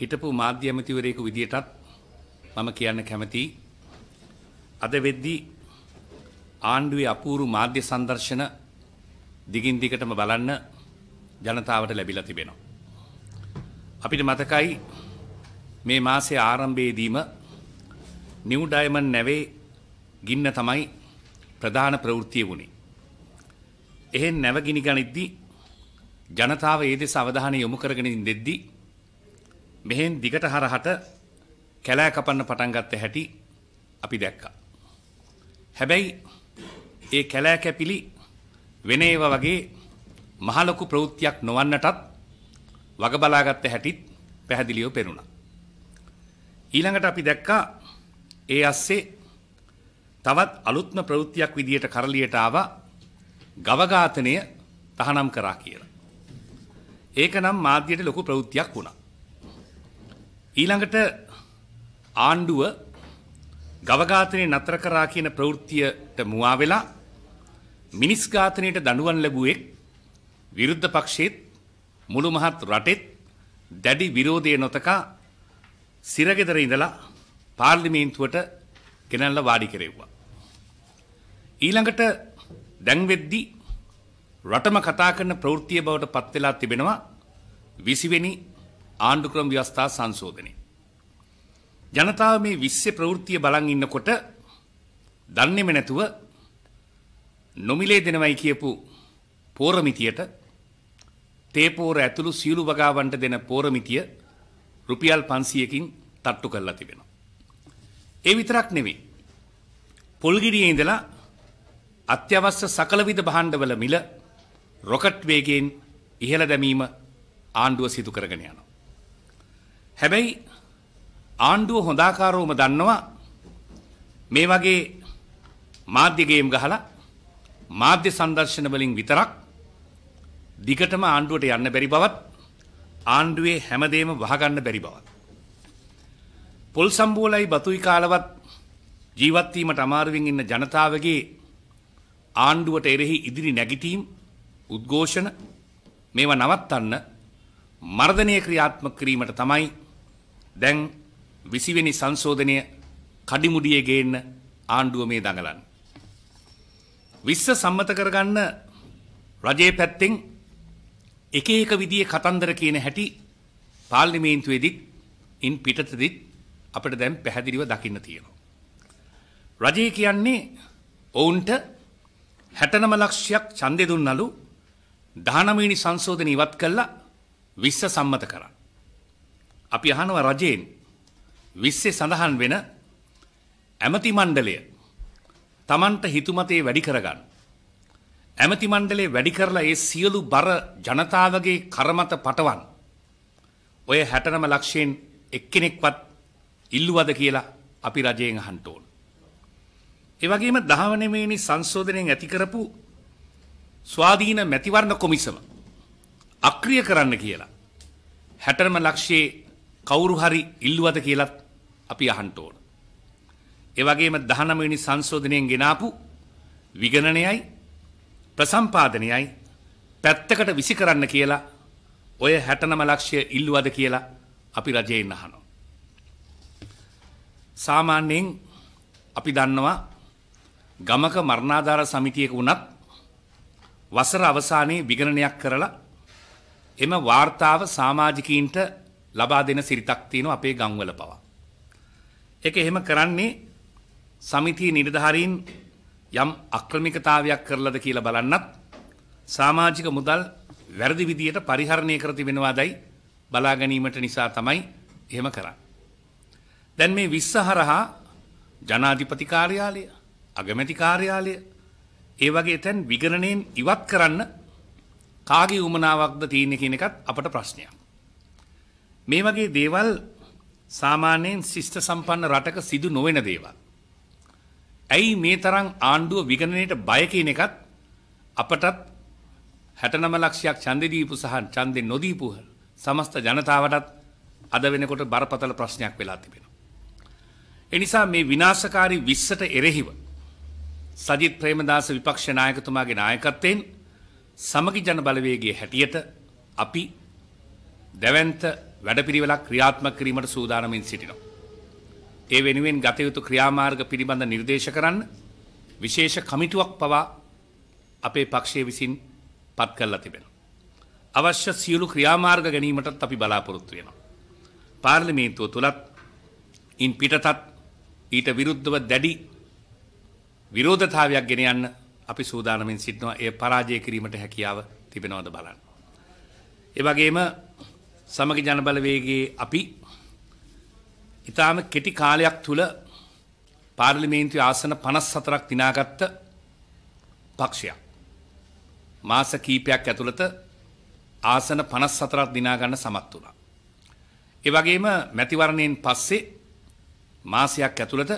හිටපු මාධ්‍ය ඇමතිවරයෙකු විදියටත් මම කියන්න කැමතියි. අද වෙද්දී ආණ්ඩුවේ අපූරු මාධ්‍ය සංදර්ශන දිගින් දිගටම බලන්න ජනතාවට ලැබිලා තිබෙනවා. අපිට මතකයි මේ මාසේ ආරම්භයේදීම නිව් ඩයමන්ඩ් නැවේ ගින්න තමයි ප්‍රධාන ප්‍රවෘත්තිය වුණේ. එහෙන් නැව ගිනි ගනිද්දී ජනතාව ඒ දෙස අවධානය යොමු කරගෙන ඉඳෙද්දී මෙහෙන් දිගට හරහට කැලෑ කපන්න පටන් ගත්ත හැටි අපි දැක්කා. හැබැයි ඒ කැලෑ කැපිලි වෙන ඒවා වගේ මහ ලොකු ප්‍රවෘත්තියක් නොවන්නටත් වග බලාගත්ත හැටිත් පැහැදිලිව පෙනුණා. ඊළඟට අපි දැක්කා ඒ ඇස්සේ තවත් අලුත්ම ප්‍රවෘත්තියක් විදියට කරලියට ආවා ගවඝාතනය තහනම් කරා කියලා. ඒක නම් මාධ්‍යයට ලොකු ප්‍රවෘත්තියක් වුණා. ඊළඟට ආණ්ඩුව ගවඝාතනය නතර කරා කියන ප්‍රවෘත්තියට මුවා වෙලා මිනිස් ඝාතනයට දඬුවම් ලැබුවේ විරුද්ධ පක්ෂයේත් මුළු මහත් රටෙත් දැඩි විරෝධය නොතකා සිරගෙදර ඉඳලා පාර්ලිමේන්තුවට ගෙනල්ලා වාඩි කෙරෙව්වා. ඊළඟට දැන් වෙද්දි රටම කතා කරන ප්‍රවෘත්තිය බවට පත් වෙලා තිබෙනවා 20 වෙනි ආණ්ඩු ක්‍රම ව්‍යවස්ථා සංශෝධනය. ජනතාව මේ විශ්ව ප්‍රවෘත්තිය බලන් ඉන්නකොට දන්නේම නැතුව නොමිලේ දෙනවයි කියපු පෝරමිතියට තේපෝර ඇතුළු සියලු වගාවන්ට දෙන පෝරමිතිය රුපියල් 500කින් තට්ටු කරලා තිබෙනවා. ඒ විතරක් නෙවෙයි. පොල්ගිරියේ ඉඳලා අත්‍යවශ්‍ය සකලවිධ භාණ්ඩවල මිල රොකට් වේගයෙන් ඉහළ දැමීම ආණ්ඩුව සිදු කරගෙන යනවා. හැබැයි ආණ්ඩුව හොඳාකාරවම දන්නවා මේ වගේ මාධ්‍ය ගේම් ගහලා මාධ්‍ය සංදර්ශන වලින් විතරක් දිගටම ආණ්ඩුවට යන්න බැරි බවත් ආණ්ඩුවේ හැමදේම වහගන්න බැරි බවත් පොල් සම්බෝලයි බතුයි කාලවත් ජීවත් වීමට අමාරුවෙන් ඉන්න ජනතාවගේ ආණ්ඩුවට එරෙහි ඉදිරි නැගිටීම් උද්ඝෝෂණ මේවා නවත්තන්න මර්ධනය ක්‍රියාත්මක කිරීමට තමයි දැන් 20 වෙනි සංශෝධනය කඩිමුඩියේ ගේන්න ආණ්ඩුව මේ දඟලන්නේ. විශ්ව සම්මත කරගන්න රජයේ පැත්තෙන් එක එක විදිහේ කතන්දර කියන හැටි පාර්ලිමේන්තුවේදීත් ඉන් පිටතදීත් අපිට දැන් පැහැදිලිව දකින්න තියෙනවා. රජය කියන්නේ ඔවුන්ට 69 ලක්ෂයක් ඡන්දෙ දුන්නලු 19 සංශෝධන ඉවත් කළා විශ්ව සම්මත කරා. අපි අහනවා රජයෙන් විස්සේ සඳහන් වෙන ඇමති මණ්ඩලය Tamanට හිතුමතේ වැඩි කරගන්න. ඇමති මණ්ඩලේ වැඩි කරලා ඒ සියලු බර ජනතාවගේ කරමත පටවන්. ඔය 69 ලක්ෂයෙන් එක්කෙනෙක්වත් ඉල්ලුවද කියලා අපි රජයෙන් අහන්න ඕන. ඒ වගේම දහවනෙමේනි සංශෝධනයෙන් ඇති කරපු ස්වාධීන මැතිවරණ කොමිසම අක්‍රිය කරන්න කියලා හැටම ලක්ෂයේ කවුරු හරි ඉල්ලුවද කියලත් අපි අහන්න ඕන. ඒ වගේම 19 වෙනි සංශෝධනයෙන් ගෙනාපු විගණනයයි ප්‍රසම්පාදනයයි පැත්තකට විසි කරන්න කියලා ඔය 69 ලක්ෂය ඉල්ලුවද කියලා අපි රජයෙන් අහනවා. සාමාන්‍යයෙන් අපි දන්නවා ගමක මරණාධාර සමිතියක වුණත් වසර අවසානයේ විගණනයක් කරලා එම වාර්තාව සමාජිකීන්ට ලබා දෙන සිරිතක් තියෙනවා අපේ ගම්වල පවා. ඒක එහෙම කරන්නේ සමිතියේ නිලධාරීන් යම් අක්‍රමිකතාවයක් කරලද කියලා බලන්නත් සමාජික මුදල් වැරදි විදියට පරිහරණය කර තිබෙනවාදයි බලා ගැනීමට නිසා තමයි එහෙම කරන්නේ. දැන් මේ 20 හරහා ජනාධිපති කාර්යාලය, අගමැති කාර්යාලය ඒ වගේ තැන් විගණනයෙන් ඉවත් කරන්න කාගේ උමනාවක්ද තියෙන්නේ කියන එකත් අපට ප්‍රශ්නයක්. මේ වගේ දේවල් සාමාන්‍යයෙන් ශිෂ්ට සම්පන්න රටක සිදු නොවන දේවල්. ඇයි මේ තරම් ආණ්ඩුව විගණනයට බය කියන එකත් අපටත් 69 ලක්ෂයක් ඡන්දේ දීපු සහ ඡන්දේ නොදීපු සමස්ත ජනතාවටත් අද වෙනකොට බරපතල ප්‍රශ්නයක් වෙලා තිබෙනවා. ඒ නිසා මේ විනාශකාරී 20ට එරෙහිව සජිත් ප්‍රේමදාස විපක්ෂ නායකතුමාගේ නායකත්වයෙන් සමගි ජන බලවේගයේ හැටියට අපි දැවැන්ත වැඩපිළිවෙලක් ක්‍රියාත්මක කිරීමට සූදානමින් සිටිනවා. ඒ වෙනුවෙන් ගත යුතු ක්‍රියාමාර්ග පිළිබඳ නිර්දේශ කරන්න විශේෂ කමිටුවක් පවා අපේ පක්ෂය විසින් පත් කරලා තිබෙනවා. අවශ්‍ය සියලු ක්‍රියාමාර්ග ගැනීමටත් අපි බලාපොරොත්තු වෙනවා. පාර්ලිමේන්තුව තුලත් ඉන් පිටතත් ඊට විරුද්ධව දැඩි විරෝධතාවයක් ගෙන යන්න අපි සූදානමින් සිටිනවා. ඒ පරාජය කිරීමට හැකියාව තිබෙනවද බලන්න. ඒ වගේම සමග ජනබලවේගේ අපි ඉතාම කෙටි කාලයක් තුළ පාර්ලිමේන්තු ආසන පනස් සතරක් තිනාගත්ත පක්ෂයක්. මාස කීපයක් ඇතුළත ආසන පනස් සතරක් දිනාගන්න සමත් වුණා. එවගේම මැතිවරණයෙන් පස්සේ මාසයක් ඇතුළත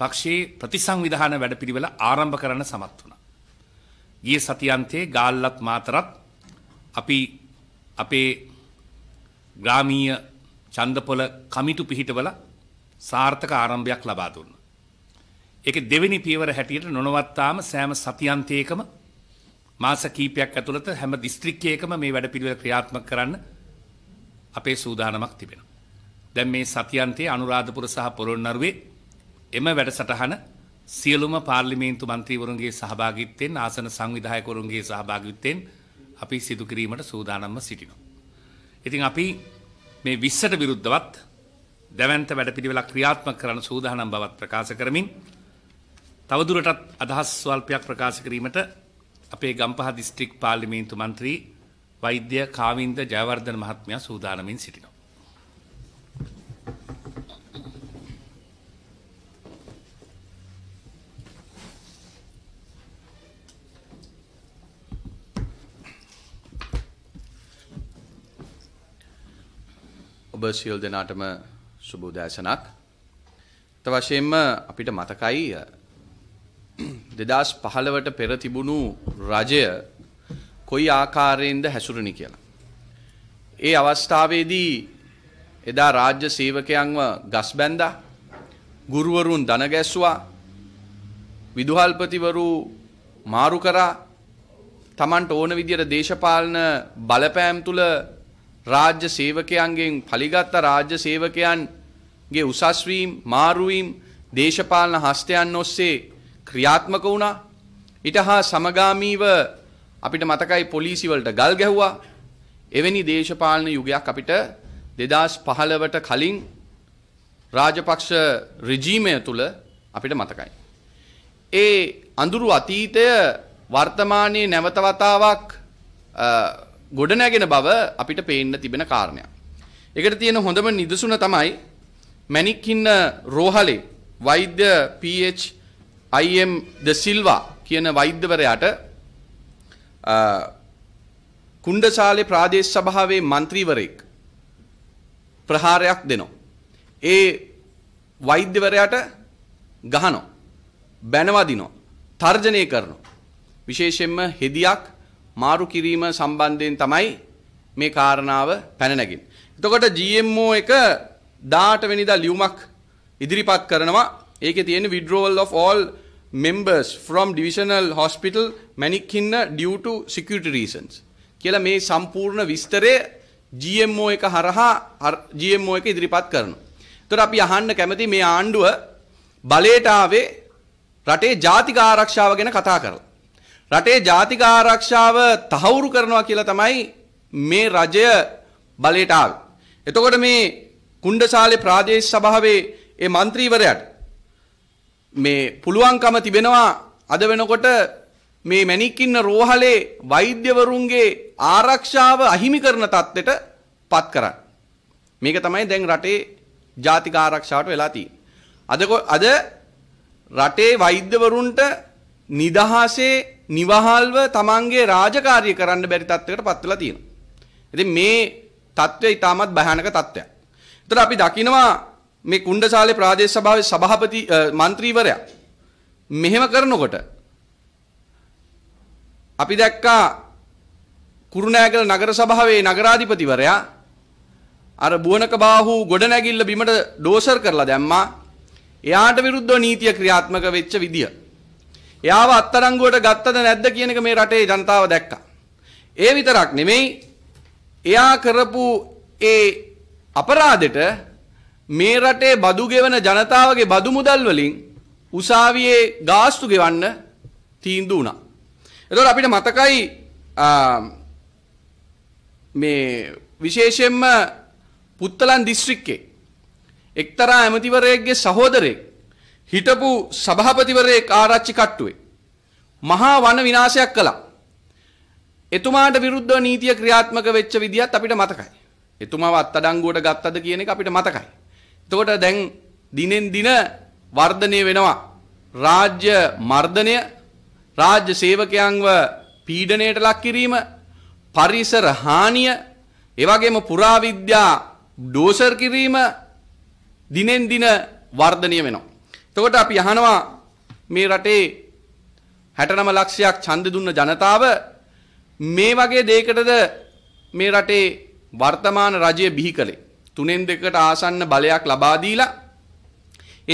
පක්ෂයේ ප්‍රතිසංවිධාන වැඩපිළිවෙල ආරම්භ කරන්න සමත් වුණා. ගිය සතියන්තයේ ගාල්ලත් මාතරත් අපි අපේ ග්‍රාමීය ඡන්දපොළ කමිටු පිහිටවල සාර්ථක ආරම්භයක් ලබා දුන්නා. ඒකේ දෙවෙනි පියවර හැටියට නොනවත්තාම සෑම සතියන්තයකම මාස කීපයක් ඇතුළත හැම දිස්ත්‍රික්කයකම මේ වැඩපිළිවෙල ක්‍රියාත්මක කරන්න අපේ සූදානමක් තිබෙනවා. දැන් මේ සතියන්තයේ අනුරාධපුර සහ පොළොන්නරුවේ එම වැඩසටහන සියලුම පාර්ලිමේන්තු මන්ත්‍රීවරුන්ගේ සහභාගිත්වයෙන් ආසන සංවිධායකවරුන්ගේ සහභාගිත්වයෙන් අපි සිදු කිරීමට සූදානම්ව සිටිනවා. ඉතින් අපි මේ 20ට විරුද්ධවත් දැවැන්ත වැඩපිළිවෙලක් ක්‍රියාත්මක කරන සූදානම් බවත් ප්‍රකාශ කරමින් තවදුරටත් අදහස් ස්වල්පයක් ප්‍රකාශ කිරීමට අපේ ගම්පහ දිස්ත්‍රික් පාර්ලිමේන්තු මන්ත්‍රී වෛද්‍ය කාවින්ද ජයවර්ධන මහත්මයා සූදානමින් සිටිනවා. ඔබ සියල් දෙනාටම සුබෝදෑසනක්. ත වශයෙන්ම අපිට මතකයි දෙදස් පහළවට පෙර තිබුණු රජය කොයි ආකාරයෙන්ද හැසුරුණි කියලා. ඒ අවස්ථාවේදී එදා රාජ්‍ය සේවකයන්ව ගස් බැන්දා ගුරුවරුන් දනගැස්වා විදුහල්පතිවරු මාරු කරා තමන්ට ඕන විදියට දේශපාලන බලපෑම් තුළ රාජ්‍ය සේවකයන්ගෙන් පලිගත්ත රාජ්‍ය සේවකයන්ගේ උසස්වීම් මාරුවීම් දේශපාලන හස්තයන් ඔස්සේ ක්‍රියාත්මක වුණා. ඊට හා සමගාමීව අපිට මතකයි පොලිසි වලට ගල් ගැහුවා. එවැනි දේශපාලන යුගයක් අපිට 2015ට කලින් රාජපක්ෂ රෙජීමය තුල අපිට මතකයි. ඒ අඳුරු අතීතය වර්තමානයේ නැවත වතාවක් ගොඩනැගෙන බව අපිට පේන්න තිබෙන කාරණයක්. ඒකට තියෙන හොඳම නිදසුන තමයි මැණික්හින්න රෝහලේ වෛද්‍ය PH IM ද සිල්වා කියන වෛද්‍යවරයාට කුණ්ඩසාලේ ප්‍රාදේශ සභාවේ മന്ത്രിවරයෙක් ප්‍රහාරයක් දෙනවා. ඒ වෛද්‍යවරයාට ගහනවා. බැනවා දිනවා. තර්ජනය කරනවා. විශේෂයෙන්ම හෙදියක් මාරු කිරීම සම්බන්ධයෙන් තමයි මේ කාරණාව පැන නැගින්. එතකොට GMO එක 18 වෙනිදා ලියුමක් ඉදිරිපත් කරනවා. ඒකේ තියෙන withdrawal of all members from divisional hospital මැණික්කින්න due to security reasons කියලා මේ සම්පූර්ණ විස්තරය GMO එක හරහා GMO එක ඉදිරිපත් කරනවා. එතකොට අපි අහන්න කැමති මේ ආණ්ඩුව බලයට ආවේ රටේ ජාතික ආරක්ෂාව ගැන කතා කරලා. රටේ ජාතික ආරක්ෂාව තහවුරු කරනවා කියලා තමයි මේ රජය බලයට ආවේ. එතකොට මේ කුණ්ඩසාලේ ප්‍රාදේශ සභාවේ ඒ മന്ത്രിවරයාට මේ පුළුවන්කම තිබෙනවා අද වෙනකොට මේ මැණික්කින්න රෝහලේ වෛද්‍යවරුන්ගේ ආරක්ෂාව අහිමි කරන තත්ත්වයට පත් කරන්න. මේක තමයි දැන් රටේ ජාතික ආරක්ෂාවට වෙලා තියෙන්නේ. අද අද රටේ වෛද්‍යවරුන්ට නිදහසේ නිවහල්ව තමන්ගේ රාජකාරිය කරන්න බැරි තත්ත්වයකට පත් වෙලා තියෙනවා. ඉතින් මේ තත්ත්වය ඊටමත් භයානක තත්ත්වයක්. ඒතර අපි දකිනවා මේ කුණ්ඩසාලේ ප්‍රාදේශ සභාවේ සභාපති മന്ത്രിවරයා මෙහෙම කරනකොට අපි දැක්කා කුරුණෑගල නගර සභාවේ නගරාධිපතිවරයා අර බුවනක බාහූ ගොඩනැගිල්ල බිමට ඩෝසර් කරලා දැම්මා. එයාට විරුද්ධව නීතිය ක්‍රියාත්මක වෙච්ච විදිය. එයාව අත්තරංගුවට ගත්තද නැද්ද කියන එක මේ රටේ ජනතාව දැක්කා. ඒ විතරක් නෙමෙයි එයා කරපු ඒ අපරාධෙට මේ රටේ බදු ගෙවන ජනතාවගේ බදු මුදල් වලින් උසාවියේ ගාස්තු ගෙවන්න තීන්දුව වුණා. එතකොට අපිට මතකයි මේ විශේෂයෙන්ම පුත්තලන් දිස්ත්‍රික්කේ එක්තරා ඇමතිවරයෙක්ගේ සහෝදරයෙක් හිටපු සභාපතිවරේ ආරච්චි කට්ටුවේ මහා වන විනාශයක් කළා. එතුමාට විරුද්ධව නීතිය ක්‍රියාත්මක වෙච්ච විදිහත් අපිට මතකයි. එතුමාව අත්අඩංගුවට ගත්තද කියන එක අපිට මතකයි. එතකොට දැන් දිනෙන් දින වර්ධනය වෙනවා. රාජ්‍ය මර්ධනය, රාජ්‍ය සේවකයන්ව පීඩණයට ලක් කිරීම, පරිසර හානිය, ඒ වගේම පුරාවිද්‍යා ඩෝසර් කිරීම දිනෙන් දින වර්ධනය වෙනවා. එතකොට අපි අහනවා මේ රටේ 69 ලක්ෂයක් ඡන්ද දුන්න ජනතාව මේ වගේ දෙයකටද මේ රටේ වර්තමාන රජය බිහි කළේ. තුනෙන් දෙකට ආසන්න බලයක් ලබා දීලා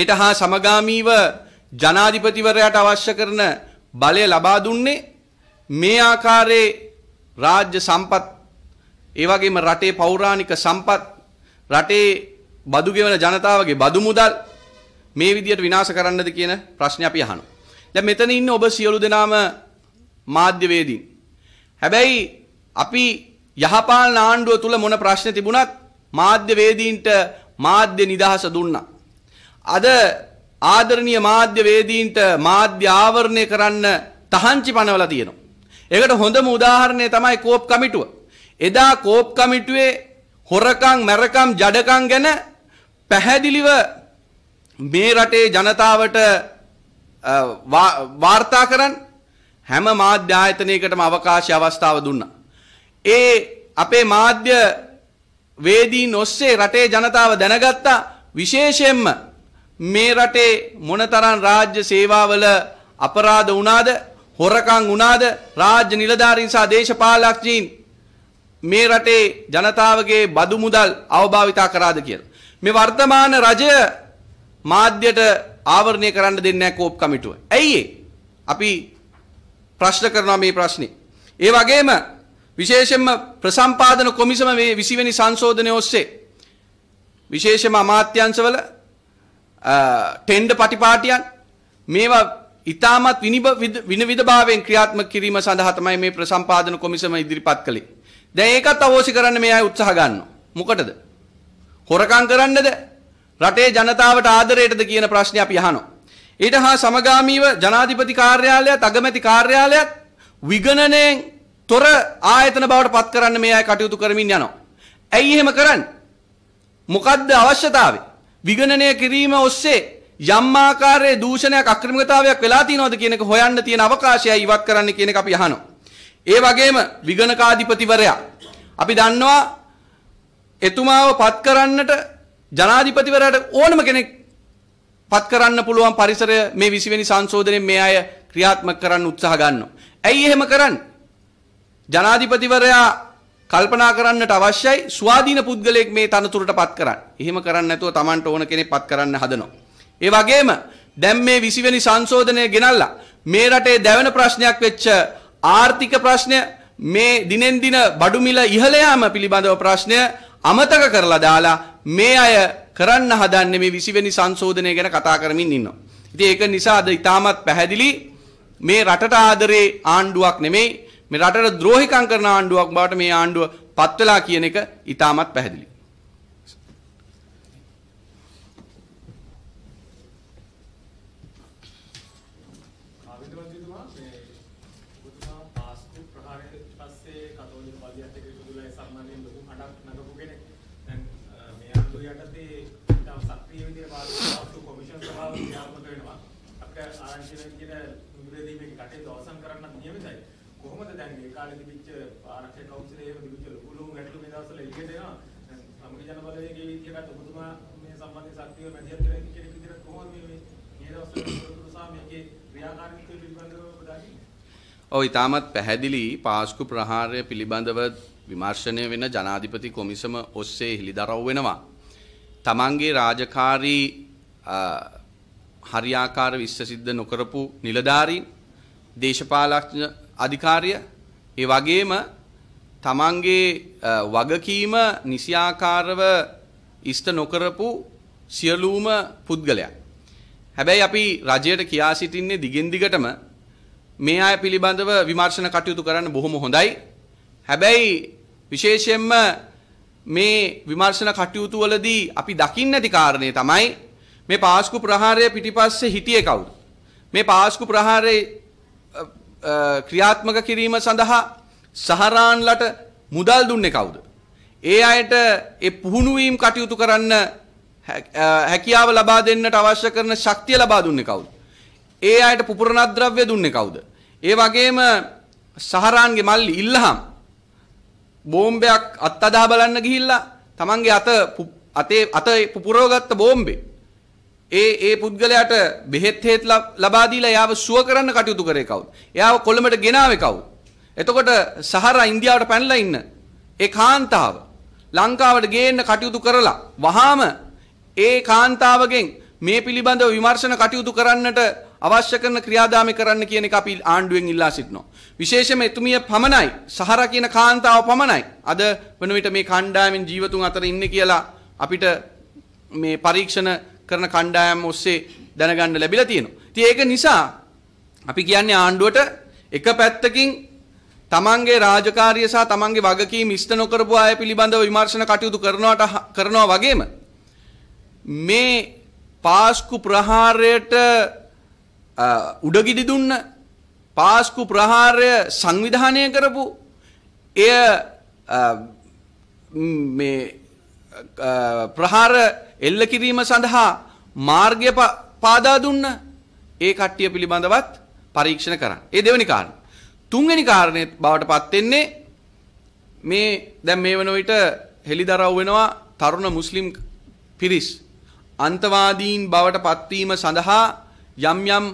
ඊට හා සමගාමීව ජනාධිපතිවරයාට අවශ්‍ය කරන බලය ලබා දුන්නේ මේ ආකාරයේ රාජ්‍ය සම්පත් ඒ වගේම රටේ පෞරාණික සම්පත් රටේ බදු ගෙවන ජනතාවගේ බදු මුදල් මේ විදියට විනාශ කරන්නද කියන ප්‍රශ්නේ අපි අහනවා. දැන් මෙතන ඉන්න ඔබ සියලු දෙනාම මාධ්‍යවේදීන්. හැබැයි අපි යහපාලන ආණ්ඩුව තුල මොන ප්‍රශ්න තිබුණත් මාධ්‍යවේදීන්ට මාධ්‍ය නිදහස දුන්නා. අද ආදරණීය මාධ්‍යවේදීන්ට මාධ්‍ය ආවරණය කරන්න තහංචි පනවලා තියෙනවා. ඒකට හොඳම උදාහරණය තමයි කෝප් කමිටුව. එදා කෝප් කමිටුවේ හොරකම් මැරකම් ජඩකම් ගැන පැහැදිලිව මේ රටේ ජනතාවට වාර්තා කරන්න හැම මාධ්‍ය ආයතනයකටම අවකාශය අවස්ථාව දුන්නා. ඒ අපේ මාධ්‍ය වේදීන් ඔස්සේ රටේ ජනතාව දැනගත්තා විශේෂයෙන්ම මේ රටේ මොනතරම් රාජ්‍ය සේවාවල අපරාධ වුණාද හොරකම් වුණාද රාජ්‍ය නිලධාරීන් සහ දේශපාලකයන් මේ රටේ ජනතාවගේ බදු මුදල් අවභාවිතා කරාද කියලා. මේ වර්තමාන රජය මාධ්‍යට ආවරණය කරන්න දෙන්නේ නැහැ කෝප් කමිටුව. ඇයි අපි ප්‍රශ්න කරනවා මේ ප්‍රශ්නේ. ඒ වගේම විශේෂයෙන්ම ප්‍රසම්පාදන කොමිසම මේ 20 වෙනි සංශෝධනය ඔස්සේ විශේෂම අමාත්‍යංශවල ටෙන්ඩර් පටිපාටියන් මේවා ඉතාමත් විනිවිදභාවයෙන් ක්‍රියාත්මක කිරීම සඳහා තමයි මේ ප්‍රසම්පාදන කොමිසම ඉදිරිපත් කළේ. දැන් ඒකත් අවෝසි කරන්න මේ අය උත්සාහ ගන්නවා. මොකටද? හොරකම් කරන්නද? රටේ ජනතාවට ආදරයටද කියන ප්‍රශ්නේ අපි අහනවා. ඊට හා සමගාමීව ජනාධිපති කාර්යාලයත් අගමැති කාර්යාලයත් විගණනයෙන් තොර ආයතන බවට පත් කරන්න මේ අය කටයුතු කරමින් යනවා. ඇයි එහෙම කරන්නේ? මොකද්ද අවශ්‍යතාවය? විගණනය කිරීම ඔස්සේ යම් ආකාරයේ දූෂණයක් අක්‍රමිකතාවයක් වෙලා තියෙනවද කියන එක හොයන්න තියෙන අවකාශය ඉවත් කරන්න කියන එක අපි අහනවා. ඒ වගේම විගණකාධිපතිවරයා අපි දන්නවා එතුමාව පත් කරන්නට ජනාධිපතිවරයාට ඕනම කෙනෙක් පත් කරන්න පුළුවන් පරිසරය මේ 20 වෙනි සංශෝධනයෙන් මේ අය ක්‍රියාත්මක කරන්න උත්සාහ ගන්නවා. ඇයි එහෙම කරන්නේ? ජනාධිපතිවරයා කල්පනා කරන්නට අවශ්‍යයි ස්වාධීන පුද්ගලයෙක් මේ තනතුරට පත් කරන්න. එහෙම කරන්න නැතුව Tamanට ඕන කෙනෙක් පත් කරන්න හදනවා. ඒ වගේම දැන් මේ 20 වෙනි සංශෝධනය ගෙනල්ලා මේ රටේ දැවෙන ප්‍රශ්නයක් වෙච්ච ආර්ථික ප්‍රශ්නය මේ දිනෙන් දින බඩු මිල ඉහළ යාම පිළිබඳව ප්‍රශ්නය අමතක කරලා දාලා මේ අය කරන්න හදන්නේ මේ 20 වෙනි සංශෝධනය ගැන කතා කරමින් ඉන්නවා. ඉතින් ඒක නිසා අද ඊටමත් පැහැදිලි මේ රටට ආදරේ ආණ්ඩුවක් නෙමෙයි මේ රටට ද්‍රෝහිකම් කරන ආණ්ඩුවක් බවට මේ ආණ්ඩුව පත් වෙලා කියන එක ඊටමත් පැහැදිලි. ඔව් ඉතාමත් පැහැදිලි පාස්කු ප්‍රහාරය පිළිබඳව විමර්ශනය වෙන ජනාධිපති කොමිසම ඔස්සේ හිලිදරව් වෙනවා. තමන්ගේ රාජකාරී හරියාකාර විශ්වසිද්ධ නොකරපු නිලධාරීන් දේශපාලඥ අධිකාරිය ඒ වගේම තමන්ගේ වගකීම නිසියාකාරව ඉෂ්ට නොකරපු සියලුම පුද්ගලයන්. හැබැයි අපි රජයට කියා සිටින්නේ දිගින් දිගටම මේ අය පිළිබඳව විමර්ශන කටයුතු කරන්න බොහොම හොඳයි. හැබැයි විශේෂයෙන්ම මේ විමර්ශන කටයුතු වලදී අපි දකින්න ඇති කාරණේ තමයි මේ පාස්කු ප්‍රහාරය පිටිපස්සේ හිටියේ කවුද? මේ පාස්කු ප්‍රහාරයේ ක්‍රියාත්මක කිරීම සඳහා සහරාන්ලට මුදල් දුන්නේ කවුද? ඒ අයට ඒ පුහුණු වීම කටයුතු කරන්න හැකියාව ලබා දෙන්නට අවශ්‍ය කරන ශක්තිය ලබා දුන්නේ කවුද? ඒ අයට පුපුරණ ද්‍රව්‍ය දුන්නේ කවුද? ඒ වගේම සහරාන්ගේ මල්ලි ඉල්ලහම් බෝම්බයක් අත්අදා බලන්න ගිහිල්ලා තමන්ගේ අත අතේ අත පුපුරවගත්ත බෝම්බේ ඒ ඒ පුද්ගලයාට බෙහෙත් හේත් ලබා දීලා යාව සුව කරන්න කටයුතු කරේ කවුද? එයාව කොළඹට ගෙනාවේ කවුද? එතකොට සහරා ඉන්දියාවට පැනලා ඉන්න ඒ කාන්තාව ලංකාවට ගේන්න කටයුතු කරලා වහාම ඒ කාන්තාවගෙන් මේ පිළිබඳව විමර්ශන කටයුතු කරන්නට අවශ්‍ය කරන ක්‍රියාදාමය කරන්න කියන එක අපි ආණ්ඩුවෙන් ඉල්ලා සිටිනවා. විශේෂයෙන්ම එතුමිය පමණයි සහරා කියන කාන්තාව පමණයි අද වන විට මේ කණ්ඩායමින් ජීවතුන් අතර ඉන්නේ කියලා අපිට මේ පරීක්ෂණ කරන කණ්ඩායම් ඔස්සේ දැනගන්න ලැබිලා තියෙනවා. ඉතින් ඒක නිසා අපි කියන්නේ ආණ්ඩුවට එක පැත්තකින් තමන්ගේ රාජකාරිය සහ තමන්ගේ වගකීම් ඉෂ්ට නොකරපු අය පිළිබඳව විමර්ශන කටයුතු කරනවට කරනවා වගේම මේ පාස්කු ප්‍රහාරයට උඩගිඩි දුන්න පාස්කු ප්‍රහාරය සංවිධානය කරපු එය ප්‍රහාර එල්ල කිරීම සඳහා මාර්ගය පාදා දුන්න ඒ කට්ටිය පිළිබඳවත් පරීක්ෂණ කරන්න. ඒ දෙවනි කාරණය. තුන්වෙනි කාරණේ බවට පත් වෙන්නේ මේ දැන් මේ වන විට හෙලිදරව් වෙනවා තරුණ මුස්ලිම් පිරිස් අන්තවාදීන් බවට පත්වීම සඳහා යම් යම්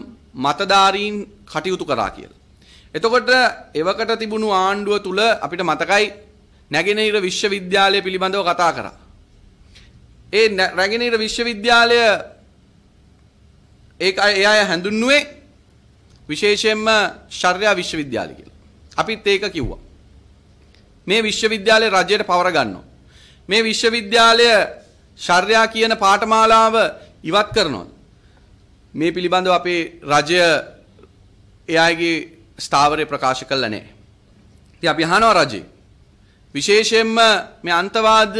මතධාරීන් කටයුතු කරා කියලා. එතකොට එවකට තිබුණු ආණ්ඩුව තුල අපිට මතකයි නැගෙනහිර විශ්වවිද්‍යාලය පිළිබඳව කතා කරා. ඒ නැගෙනහිර විශ්වවිද්‍යාලය ඒක ඒ අය හඳුන්වුවේ විශේෂයෙන්ම ශර්යා විශ්වවිද්‍යාලය කියලා. අපිත් ඒක කිව්වා. මේ විශ්වවිද්‍යාලය රජයට පවර ගන්නවා. මේ විශ්වවිද්‍යාලය ශර්යා කියන පාඨමාලාව ඉවත් කරනවා. මේ පිළිබඳව අපේ රජය එයාගේ ස්ථාවරය ප්‍රකාශ කළා නැහැ. ඉතින් අපි අහනවා රජේ විශේෂයෙන්ම මේ අන්තවාද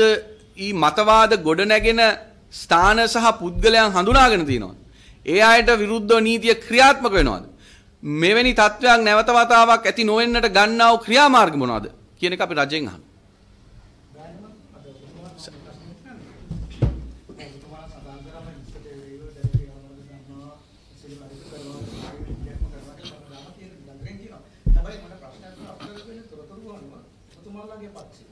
ඊ මතවාද ගොඩ නැගෙන ස්ථාන සහ පුද්ගලයන් හඳුනාගෙන තියෙනවා. ඒ අයට විරුද්ධව නීතිය ක්‍රියාත්මක වෙනවාද? මෙවැනි තත්ත්වයක් නැවත වතාවක් ඇති නොවෙන්නට ගන්නා වූ ක්‍රියාමාර්ග මොනවාද කියන එක අපි රජෙන් අහනවා. රජතුමාලාගේ පක්ෂේ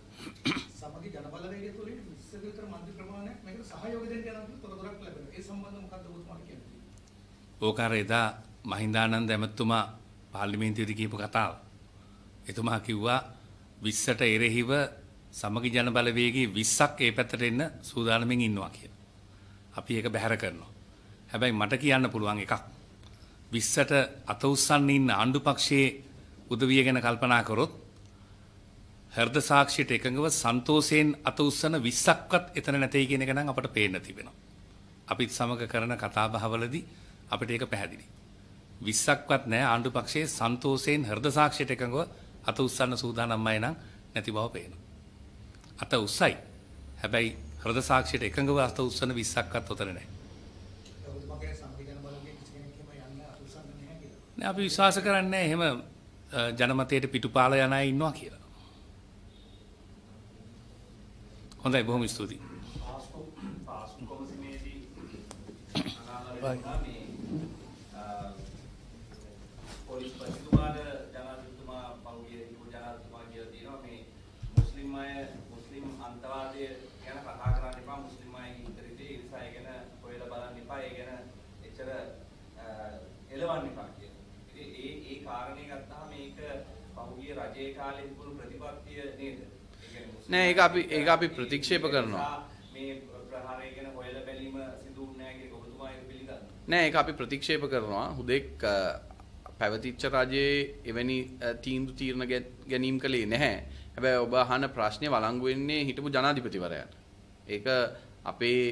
සමගි ජන බලවේගය තුලින් 20 ක විතර මන්ත්‍රී ප්‍රමාණයක් මේකට සහයෝගය දෙන්න යන තොරතුරක් ලැබෙනවා. ඒ සම්බන්ධව මොකක්ද ඔබතුමාට කියන්නේ? ඕක අර එදා මහින්දානන්ද ඇමතුමා පාර්ලිමේන්තුවේදී කියපු කතාව. එතුමා කිව්වා 20ට එරෙහිව සමගි ජන බලවේගී 20ක් ඒ පැත්තට එන්න සූදානමින් ඉන්නවා කියලා. අපි ඒක බැහැර කරනවා. හැබැයි මට කියන්න පුළුවන් එකක්. 20ට අත උස්සන්න ඉන්න ආණ්ඩු පක්ෂයේ උදවිය ගැන කල්පනා කරොත් හර්ද සාක්ෂියට එකඟව සන්තෝෂයෙන් අත උස්සන 20ක්වත් එතන නැtei කියන එක නම් අපට පේන්න තිබෙනවා. අපිත් සමග කරන කතාබහවලදී අපිට ඒක පැහැදිලි. 20ක්වත් නැහැ ආණ්ඩු පක්ෂයේ සන්තෝෂයෙන් හර්ද සාක්ෂියට එකඟව අත උස්සන්න සූදානම්මයි නම් නැති බව පේනවා. අත උස්සයි. හැබැයි හර්ද සාක්ෂියට එකඟව අත උස්සන 20ක්වත් උතර නැහැ. නෑ අපි විශ්වාස කරන්නේ නැහැ එහෙම ජනමතයට පිටුපාලා යන අය ඉන්නවා කියලා. හොඳයි බොහොම ස්තුතියි. පොලිස්පතිතුමාට ජනාධිපතිතුමා පහුගිය ජනාධිපතිතුමා කියලා තියෙනවා මේ මුස්ලිම් අය මුස්ලිම් අන්තවාදය ගැන කතා කරන්න එපා මුස්ලිම් අයගේ ඉදිරියේ ඒ නිසා ඒ ගැන හොයලා බලන්න එපා ඒ ගැන එච්චර එළවන්න එපා කියලා. ඉතින් ඒ ඒ කාරණේ ගත්තාම මේක පහුගිය රජයේ කාලේ නෑ ඒක අපි ඒක අපි ප්‍රතික්ෂේප කරනවා. මේ ප්‍රහාරය ගැන හොයලා බැලීම සිදු නෑ කියලා ඔබතුමා ඒක පිළිගන්නවා. නෑ ඒක අපි ප්‍රතික්ෂේප කරනවා. හුදෙක් පැවතිච්ච රජයේ එවැනි තීන්දුව තීරණ ගැනීම් කළේ නැහැ. හැබැයි ඔබ අහන ප්‍රශ්නේ වළංගු වෙන්නේ හිටපු ජනාධිපතිවරයාට. ඒක අපේ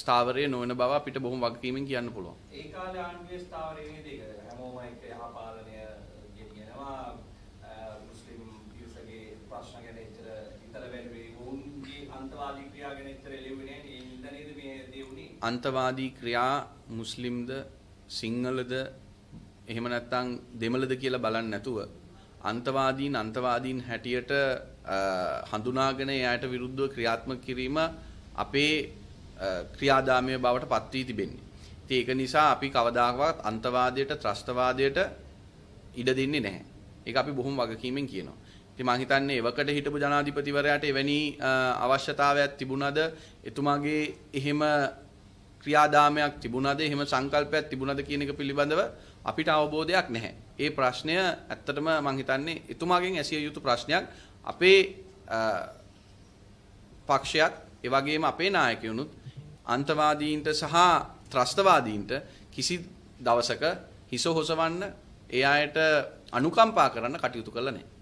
ස්ථාවරයේ නොවන බව අපිට බොහොම වගකීමෙන් කියන්න පුළුවන්. ඒ කාලේ ආණ්ඩුවේ ස්ථාවරයේ නේද ඒක හැමෝම එක යහපාල අන්තවාදී ක්‍රියා ගැන ඉතර ලියුවේ නෑනේ. ඒ හින්දා නේද මේ දේ උනේ. අන්තවාදී ක්‍රියා මුස්ලිම්ද සිංහලද එහෙම නැත්නම් දෙමළද කියලා බලන්නේ නැතුව අන්තවාදීන් අන්තවාදීන් හැටියට හඳුනාගෙන එයාට විරුද්ධව ක්‍රියාත්මක කිරීම අපේ ක්‍රියාදාමය බවට පත් වී තිබෙන්නේ. ඉතින් ඒක නිසා අපි කවදාකවත් අන්තවාදයට ත්‍රස්තවාදයට ඉඩ දෙන්නේ නැහැ. ඒක අපි බොහොම වගකීමෙන් කියනවා. ඉතින් මම හිතන්නේ එවකට හිටපු ජනාධිපතිවරයාට එවැනි අවශ්‍යතාවයක් තිබුණද එතුමාගේ එහෙම ක්‍රියාදාමයක් තිබුණද එහෙම සංකල්පයක් තිබුණද කියන එක පිළිබඳව අපිට අවබෝධයක් නැහැ. ඒ ප්‍රශ්නය ඇත්තටම මම හිතන්නේ එතුමාගෙන් ඇසිය යුතු ප්‍රශ්නයක් අපේ පක්ෂයත් ඒ වගේම අපේ නායකයනුත් අන්තවාදීන්ට සහ ත්‍රස්තවාදීන්ට කිසි දවසක හිස හොසවන්න ඒ අයට අනුකම්පා කරන්න කටයුතු කළ නැහැ.